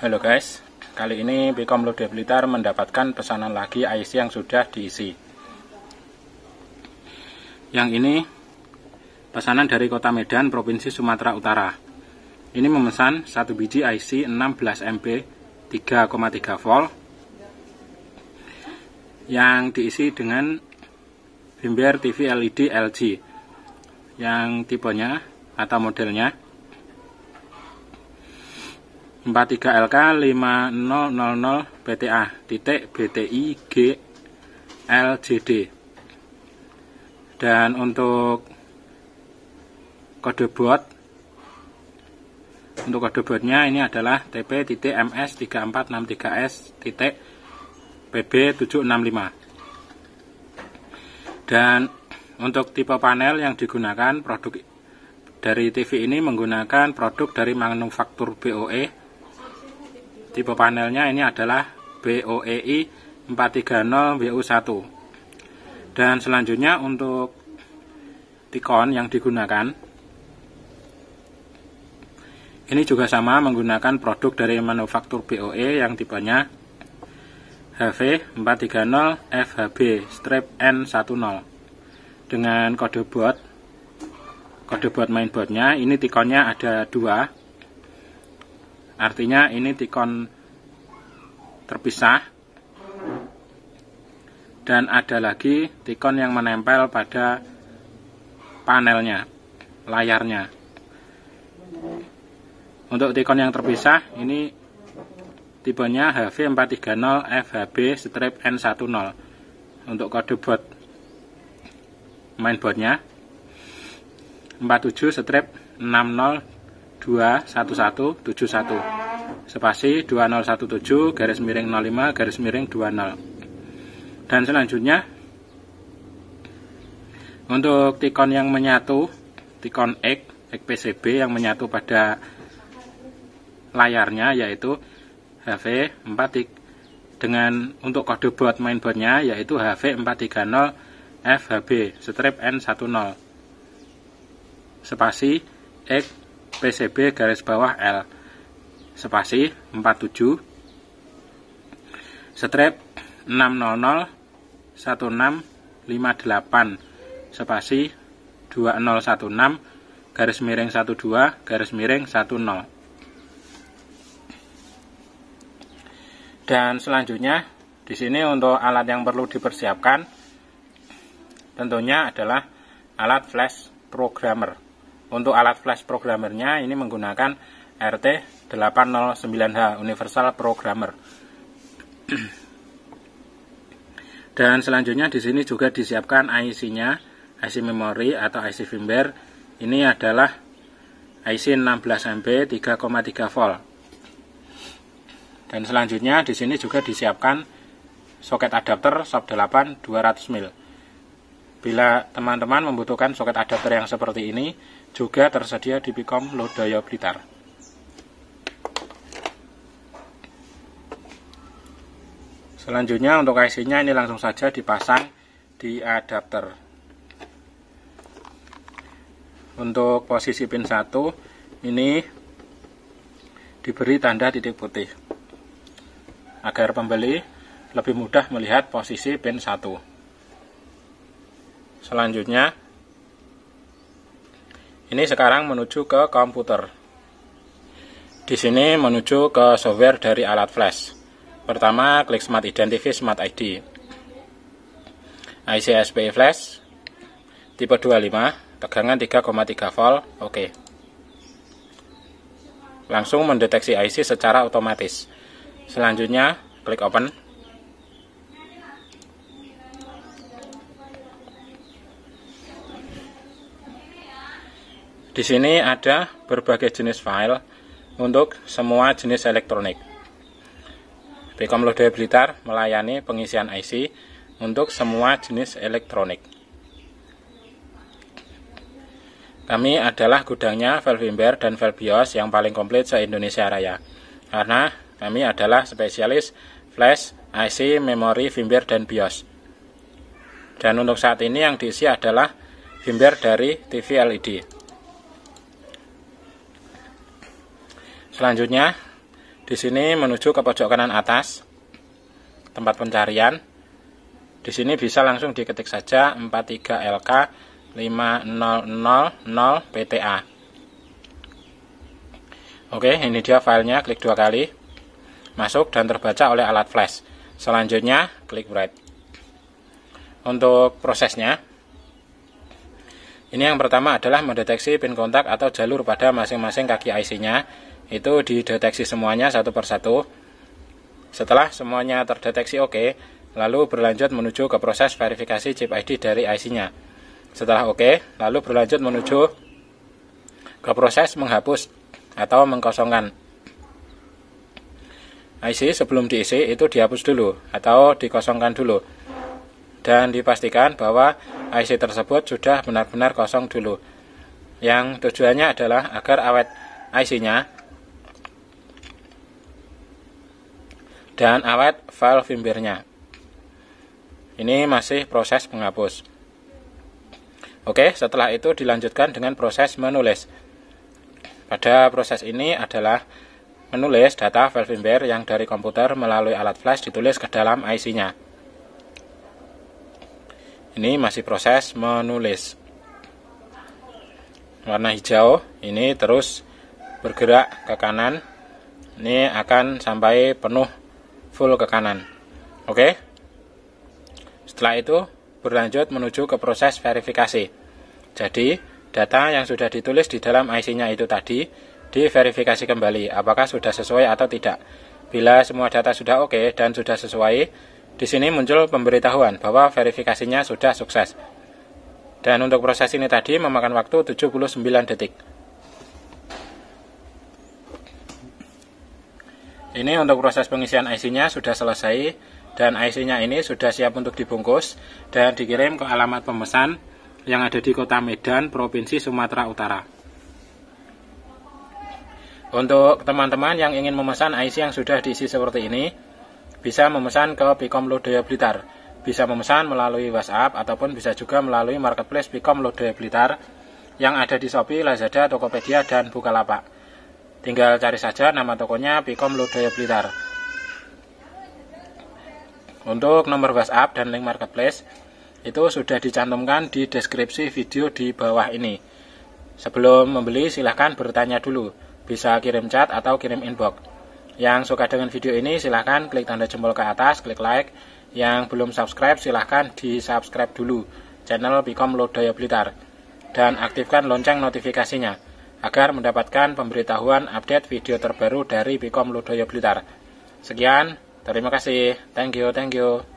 Halo guys, kali ini Bicom Lode Blitar mendapatkan pesanan lagi IC yang sudah diisi. Yang ini pesanan dari Kota Medan, Provinsi Sumatera Utara. Ini memesan satu biji IC 16 MP 3,3 volt yang diisi dengan firmware TV LED LG yang tipenya atau modelnya 43LK 5000 bta titik BTI G LJD dan untuk kode bot untuk kode botnya ini adalah tp titik MS 3463 s titik PB765 dan untuk tipe panel yang digunakan produk dari TV ini menggunakan produk dari manufaktur BOE tipe panelnya ini adalah BOEI 430 BU1 dan selanjutnya untuk tikon yang digunakan ini juga sama menggunakan produk dari manufaktur BOE yang tipenya HV430 FHB strip N10 dengan kode board kode board mainboardnya ini tikonnya ada dua artinya ini tikon terpisah dan ada lagi tikon yang menempel pada panelnya layarnya untuk tikon yang terpisah ini tipenya HV430 FHB strip N10 untuk kode board mainboardnya 47 strip 60 21171 spasi 2017 garis miring 05 garis miring 20 dan selanjutnya untuk tikon yang menyatu tikon X X PCB yang menyatu pada layarnya yaitu HV 4 dengan untuk kode board mainboardnya yaitu HV 430 FHB strip N10 spasi X PCB garis bawah L spasi 47 strip 600 1658 spasi 2016 garis miring 12 garis miring 10 dan selanjutnya di sini untuk alat yang perlu dipersiapkan tentunya adalah alat flash programmer untuk alat flash programmernya ini menggunakan RT809H Universal Programmer. Dan selanjutnya di sini juga disiapkan IC-nya, IC memory atau IC firmware. Ini adalah IC 16MB 3,3 volt. Dan selanjutnya di sini juga disiapkan soket adapter SOP8 200 mil. Bila teman-teman membutuhkan soket adapter yang seperti ini, juga tersedia di Picom Lodaya Blitar. Selanjutnya untuk IC-nya ini langsung saja dipasang di adapter. Untuk posisi pin 1 ini diberi tanda titik putih agar pembeli lebih mudah melihat posisi pin 1. Selanjutnya, ini sekarang menuju ke komputer. Di sini menuju ke software dari alat flash. Pertama, klik Smart Identity Smart ID. IC SPI flash tipe 25, tegangan 3,3 volt. Oke. Langsung mendeteksi IC secara otomatis. Selanjutnya, klik open. Di sini ada berbagai jenis file untuk semua jenis elektronik. Bcom Lodaya Blitar melayani pengisian IC untuk semua jenis elektronik. Kami adalah gudangnya Velvimber dan Velbios yang paling komplit se-Indonesia Raya. Karena kami adalah spesialis flash, IC, memori, Vimber, dan BIOS. Dan untuk saat ini yang diisi adalah Vimber dari TV LED. Selanjutnya, di sini menuju ke pojok kanan atas, tempat pencarian. Di sini bisa langsung diketik saja 43LK 5000 PTA. Oke, ini dia filenya, klik dua kali. Masuk dan terbaca oleh alat flash. Selanjutnya, klik write. Untuk prosesnya, ini yang pertama adalah mendeteksi pin kontak atau jalur pada masing-masing kaki IC-nya itu dideteksi semuanya satu persatu. Setelah semuanya terdeteksi oke, okay, lalu berlanjut menuju ke proses verifikasi chip ID dari IC-nya. Setelah oke, okay, lalu berlanjut menuju ke proses menghapus atau mengkosongkan. IC sebelum diisi itu dihapus dulu atau dikosongkan dulu dan dipastikan bahwa IC tersebut sudah benar-benar kosong dulu. Yang tujuannya adalah agar awet IC-nya dan awet file firmware-nya. Ini masih proses penghapus. Oke, setelah itu dilanjutkan dengan proses menulis. Pada proses ini adalah menulis data file firmware yang dari komputer melalui alat flash ditulis ke dalam IC-nya. Ini masih proses menulis. Warna hijau ini terus bergerak ke kanan. Ini akan sampai penuh full ke kanan oke okay? setelah itu berlanjut menuju ke proses verifikasi jadi data yang sudah ditulis di dalam IC-nya itu tadi diverifikasi kembali apakah sudah sesuai atau tidak bila semua data sudah oke okay dan sudah sesuai di sini muncul pemberitahuan bahwa verifikasinya sudah sukses. Dan untuk proses ini tadi memakan waktu 79 detik. Ini untuk proses pengisian IC-nya sudah selesai dan IC-nya ini sudah siap untuk dibungkus dan dikirim ke alamat pemesan yang ada di Kota Medan, Provinsi Sumatera Utara. Untuk teman-teman yang ingin memesan IC yang sudah diisi seperti ini, bisa memesan ke Pikom Lodaya Blitar. Bisa memesan melalui WhatsApp ataupun bisa juga melalui marketplace Pikom Lodaya Blitar yang ada di Shopee, Lazada, Tokopedia, dan Bukalapak. Tinggal cari saja nama tokonya Pikom Lodaya Blitar. Untuk nomor WhatsApp dan link marketplace itu sudah dicantumkan di deskripsi video di bawah ini. Sebelum membeli silahkan bertanya dulu, bisa kirim chat atau kirim inbox. Yang suka dengan video ini silahkan klik tanda jempol ke atas, klik like. Yang belum subscribe silahkan di subscribe dulu channel Bicom Lodaya Blitar dan aktifkan lonceng notifikasinya agar mendapatkan pemberitahuan update video terbaru dari Bikom Ludoyo Blitar. Sekian, terima kasih. Thank you, thank you.